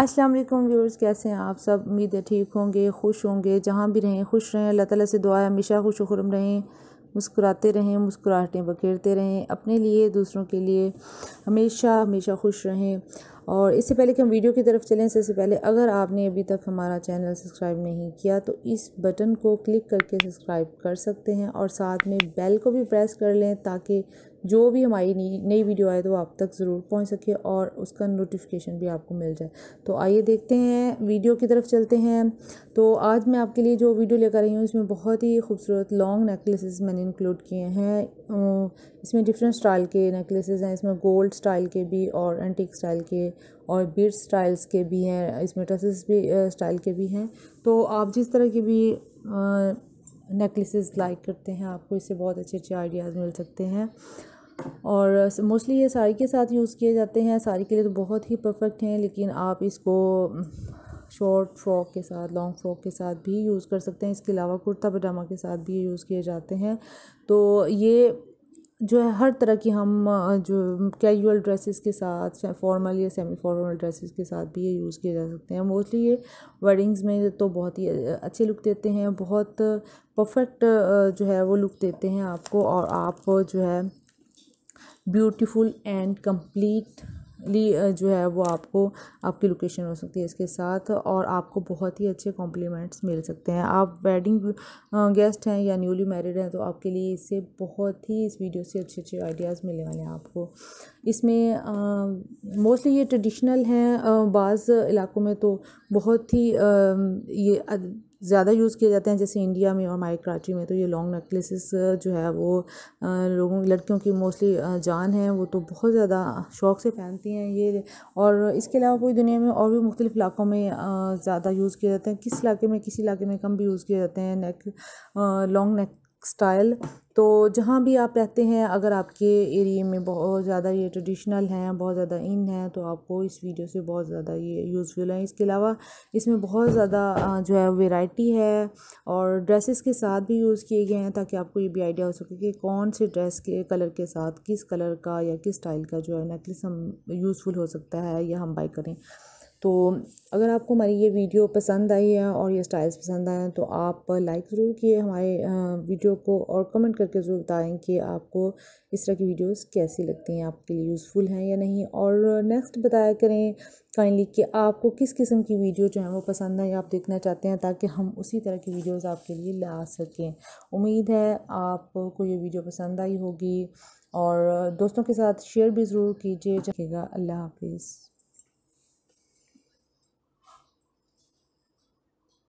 अस्सलाम वालेकुम व्यूअर्स कैसे हैं आप सब उम्मीद है ठीक होंगे खुश होंगे जहाँ भी रहें खुश रहें अल्लाह ताला से दुआ हमेशा खुश खुरम रहें मुस्कुराते रहें मुस्कुराहटें बखेरते रहें अपने लिए दूसरों के लिए हमेशा हमेशा खुश रहें और इससे पहले कि हम वीडियो की तरफ चलें इससे पहले अगर आपने अभी तक हमारा चैनल सब्सक्राइब नहीं किया तो इस बटन को क्लिक करके सब्सक्राइब कर सकते हैं और साथ में बेल को भी प्रेस कर लें ताकि जो भी हमारी नई वीडियो आए तो आप तक ज़रूर पहुंच सके और उसका नोटिफिकेशन भी आपको मिल जाए तो आइए देखते हैं वीडियो की तरफ चलते हैं तो आज मैं आपके लिए जो वीडियो लेकर आई हूँ इसमें बहुत ही खूबसूरत लॉन्ग नेकलेसेस मैंने इंक्लूड किए हैं इसमें डिफरेंट स्टाइल के नेकलेसेस हैं इसमें गोल्ड स्टाइल के भी और एंटीक स्टाइल के और बीट स्टाइल्स के भी हैं इसमें टसेस भी स्टाइल के भी हैं तो आप जिस तरह के भी नेकलेसेस लाइक करते हैं आपको इससे बहुत अच्छे अच्छे आइडियाज़ मिल सकते हैं और मोस्टली ये साड़ी के साथ यूज़ किए जाते हैं साड़ी के लिए तो बहुत ही परफेक्ट हैं लेकिन आप इसको शॉर्ट फ्रॉक के साथ लॉन्ग फ्रॉक के साथ भी यूज़ कर सकते हैं इसके अलावा कुर्ता पजामा के साथ भी यूज़ किए जाते हैं तो ये जो है हर तरह की हम जो कैजुअल ड्रेसेस के साथ फॉर्मल या सेमी फॉर्मल ड्रेसेस के साथ भी ये यूज़ किए जा सकते हैं मोस्टली ये वेडिंग्स में तो बहुत ही अच्छे लुक देते हैं बहुत परफेक्ट जो है वो लुक देते हैं आपको और आप जो है ब्यूटीफुल एंड कंप्लीट ली जो है वो आपको आपकी लोकेशन हो सकती है इसके साथ और आपको बहुत ही अच्छे कॉम्प्लीमेंट्स मिल सकते हैं आप वेडिंग गेस्ट हैं या न्यूली मैरिड हैं तो आपके लिए इससे बहुत ही इस वीडियो से अच्छे अच्छे आइडियाज़ मिलने वाले हैं आपको इसमें मोस्टली ये ट्रेडिशनल हैं बाज़ इलाकों में तो बहुत ही ये ज़्यादा यूज़ किए जाते हैं जैसे इंडिया में और हमारे कराची में तो ये लॉन्ग नेकलेसेस जो है वो लोगों लड़कियों की मोस्टली जान है वो तो बहुत ज़्यादा शौक से पहनती हैं ये और इसके अलावा पूरी दुनिया में और भी मुख्तलिफ़ इलाक़ों में ज़्यादा यूज़ किए जाते हैं किस इलाके में किसी इलाके में कम भी यूज़ किए जाते हैं नेक लॉन्ग नेक टेक्सटाइल तो जहाँ भी आप रहते हैं अगर आपके एरिया में बहुत ज़्यादा ये ट्रेडिशनल हैं बहुत ज़्यादा इन हैं तो आपको इस वीडियो से बहुत ज़्यादा ये यूज़फुल है इसके अलावा इसमें बहुत ज़्यादा जो है वेराइटी है और ड्रेसेस के साथ भी यूज़ किए गए हैं ताकि आपको ये भी आइडिया हो सके कि कौन से ड्रेस के कलर के साथ किस कलर का या किस स्टाइल का जो है नेकलेस हम यूज़फुल हो सकता है या हम बाई करें तो अगर आपको हमारी ये वीडियो पसंद आई है और ये स्टाइल्स पसंद आए हैं तो आप लाइक ज़रूर किए हमारे वीडियो को और कमेंट करके ज़रूर बताएं कि आपको इस तरह की वीडियोस कैसी लगती हैं आपके लिए यूज़फुल हैं या नहीं और नेक्स्ट बताया करें काइंडली कि आपको किस किस्म की वीडियो जो है वो पसंद है या आप देखना चाहते हैं ताकि हम उसी तरह की वीडियोज़ आपके लिए ला सकें उम्मीद है आपको ये वीडियो पसंद आई होगी और दोस्तों के साथ शेयर भी ज़रूर कीजिएगा अल्लाह हाफिज़